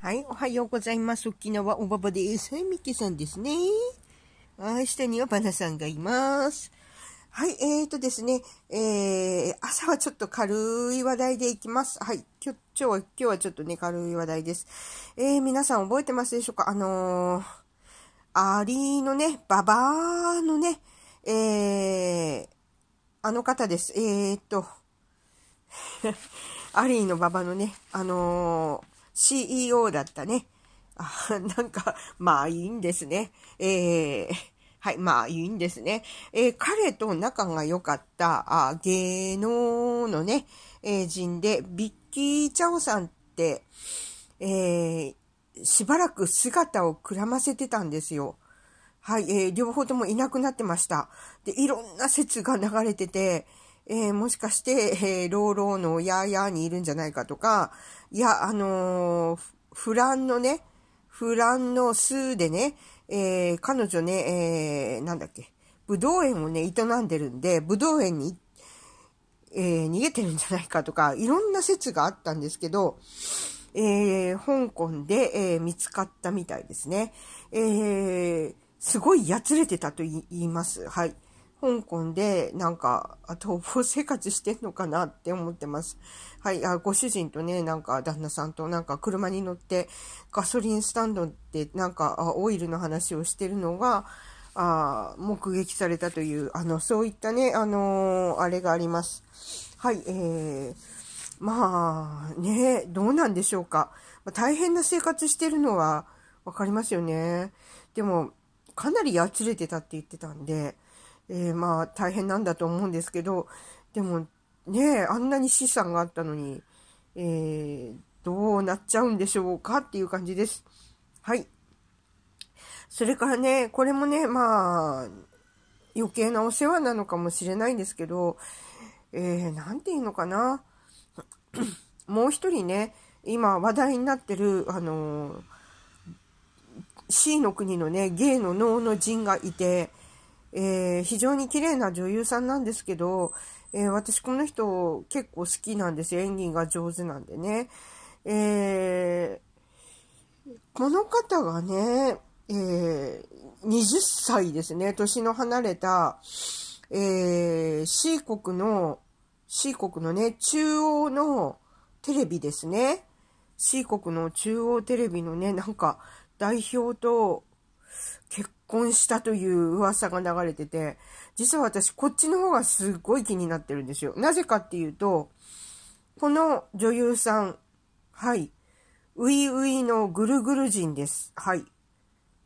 はい、おはようございます。沖縄おばばです。はい、みけさんですね。はい、下にはバナさんがいます。はい、えーとですね、えー、朝はちょっと軽い話題でいきます。はい、今日は、今日はちょっとね、軽い話題です。えー、皆さん覚えてますでしょうかあのー、アリーのね、ババーのね、えー、あの方です。えーと、アリーのババのね、あのー CEO だったね。あ なんか、まあいいんですね。えー、はい、まあいいんですね。えー、彼と仲が良かったあ芸能のね、えー、人で、ビッキー・チャオさんって、えー、しばらく姿をくらませてたんですよ。はい、えー、両方ともいなくなってました。で、いろんな説が流れてて、えー、もしかして、えー、老のやーーにいるんじゃないかとか、いや、あのー、フランのね、フランの数でね、えー、彼女ね、えー、なんだっけ、ぶどう園をね、営んでるんで、ぶどう園に、えー、逃げてるんじゃないかとか、いろんな説があったんですけど、えー、香港で、えー、見つかったみたいですね。えー、すごいやつれてたと言います。はい。香港でなんか逃亡生活してんのかなって思ってます。はい、あご主人とね、なんか旦那さんとなんか車に乗ってガソリンスタンドでなんかオイルの話をしてるのが、あ目撃されたという、あの、そういったね、あのー、あれがあります。はい、えー、まあ、ね、どうなんでしょうか。ま大変な生活してるのはわかりますよね。でも、かなりやつれてたって言ってたんで、えー、まあ大変なんだと思うんですけど、でもね、あんなに資産があったのに、えー、どうなっちゃうんでしょうかっていう感じです。はい。それからね、これもね、まあ、余計なお世話なのかもしれないんですけど、えー、なんていうのかな。もう一人ね、今話題になってる、あのー、C の国のね、ゲイの能の陣がいて、えー、非常に綺麗な女優さんなんですけど、えー、私この人結構好きなんですよ。演技が上手なんでね。えー、この方がね、え20歳ですね。年の離れた、え C 国の、C 国のね、中央のテレビですね。C 国の中央テレビのね、なんか代表と結婚したという噂が流れてて、実は私こっちの方がすっごい気になってるんですよ。なぜかっていうと、この女優さん、はい、ウィウィのぐるぐる人です。はい。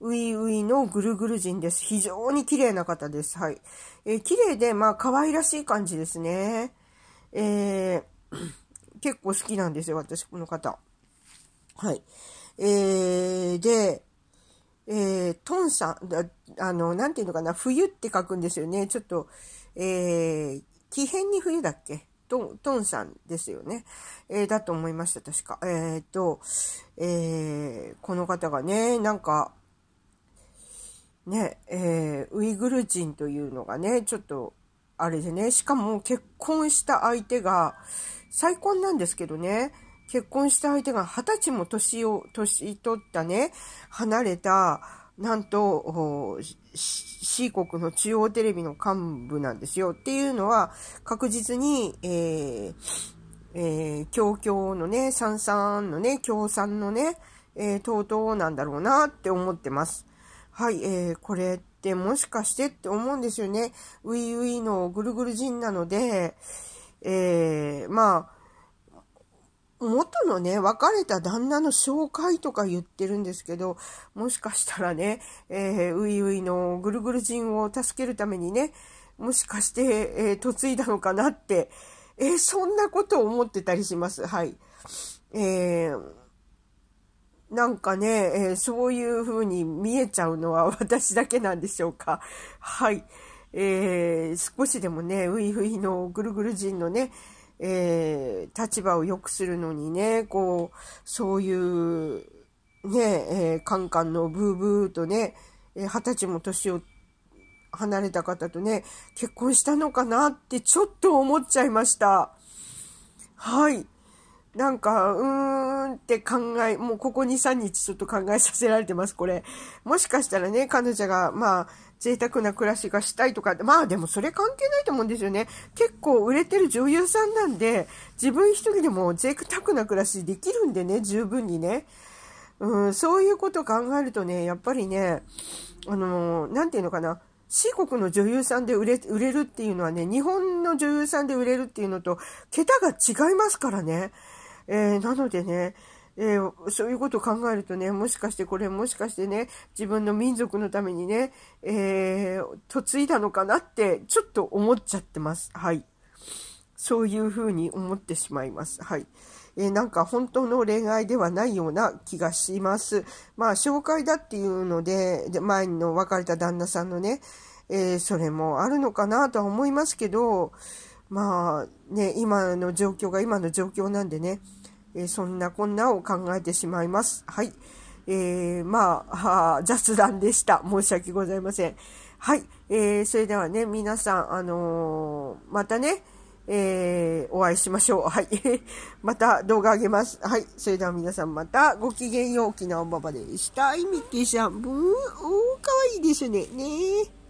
ウィウィのぐるぐる人です。非常に綺麗な方です。はい。えー、綺麗で、まあ、可愛らしい感じですね。えー、結構好きなんですよ、私、この方。はい。えー、で、えー、トンさん、あの、なんていうのかな、冬って書くんですよね。ちょっと、えー、気変に冬だっけトン、トンさんですよね。えー、だと思いました、確か。えっ、と、えこの方がね、なんか、ね、えウイグル人というのがね、ちょっと、あれでね、しかも結婚した相手が、再婚なんですけどね、結婚した相手が二十歳も年を、年取ったね、離れた、なんと、C 国の中央テレビの幹部なんですよ。っていうのは、確実に、えー、えー、京京のね、三三のね、共産のね、えー、とうとうなんだろうなって思ってます。はい、えー、これってもしかしてって思うんですよね。ウィウィのぐるぐる人なので、えー、まあ、元のね、別れた旦那の紹介とか言ってるんですけど、もしかしたらね、えー、ういういのぐるぐる人を助けるためにね、もしかして、えー、嫁いだのかなって、えー、そんなことを思ってたりします。はい。えー、なんかね、えー、そういう風に見えちゃうのは 私だけなんでしょうか。はい。えー、少しでもね、ういういのぐるぐる人のね、えー、立場を良くするのにね、こう、そういう、ね、えー、カンカンのブーブーとね、二、え、十、歳も年を離れた方とね、結婚したのかなってちょっと思っちゃいました。はい。なんか、うーんって考え、もうここ2、3日ちょっと考えさせられてます、これ。もしかしたらね、彼女が、まあ、贅沢な暮らしがしたいとか、まあでもそれ関係ないと思うんですよね。結構売れてる女優さんなんで、自分一人でも贅沢な暮らしできるんでね、十分にね。うん、そういうこと考えるとね、やっぱりね、あのー、なんていうのかな、四国の女優さんで売れ売れるっていうのはね、日本の女優さんで売れるっていうのと、桁が違いますからね。えー、なのでね、えー、そういうことを考えるとね、もしかしてこれ、もしかしてね、自分の民族のためにね、えー、嫁いだのかなって、ちょっと思っちゃってます。はい。そういうふうに思ってしまいます。はい。えー、なんか本当の恋愛ではないような気がします。まあ、紹介だっていうので、で前の別れた旦那さんのね、えー、それもあるのかなとは思いますけど、まあね、今の状況が今の状況なんでね、えー、そんなこんなを考えてしまいます。はい。えー、まあ、雑談でした。申し訳ございません。はい。えー、それではね、皆さん、あのー、またね、えー、お会いしましょう。はい。また動画あげます。はい。それでは皆さんまたごきげんよう。沖縄ばばでした。いみっけしゃん。ぶー、おー、かわいいですね。ねー。